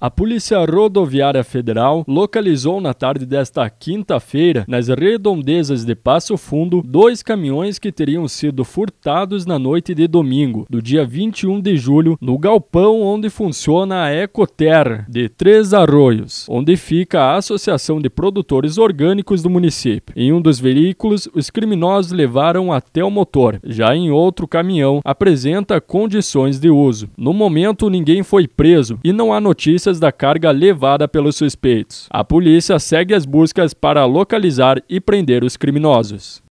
A Polícia Rodoviária Federal localizou na tarde desta quinta-feira, nas redondezas de Passo Fundo, dois caminhões que teriam sido furtados na noite de domingo, do dia 21 de julho, no galpão onde funciona a Ecoterra de Três Arroios, onde fica a Associação de Produtores Orgânicos do município. Em um dos veículos, os criminosos levaram até o motor, já em outro caminhão apresenta condições de uso. No momento, ninguém foi preso e não há notícias denúncias da carga levada pelos suspeitos. A polícia segue as buscas para localizar e prender os criminosos.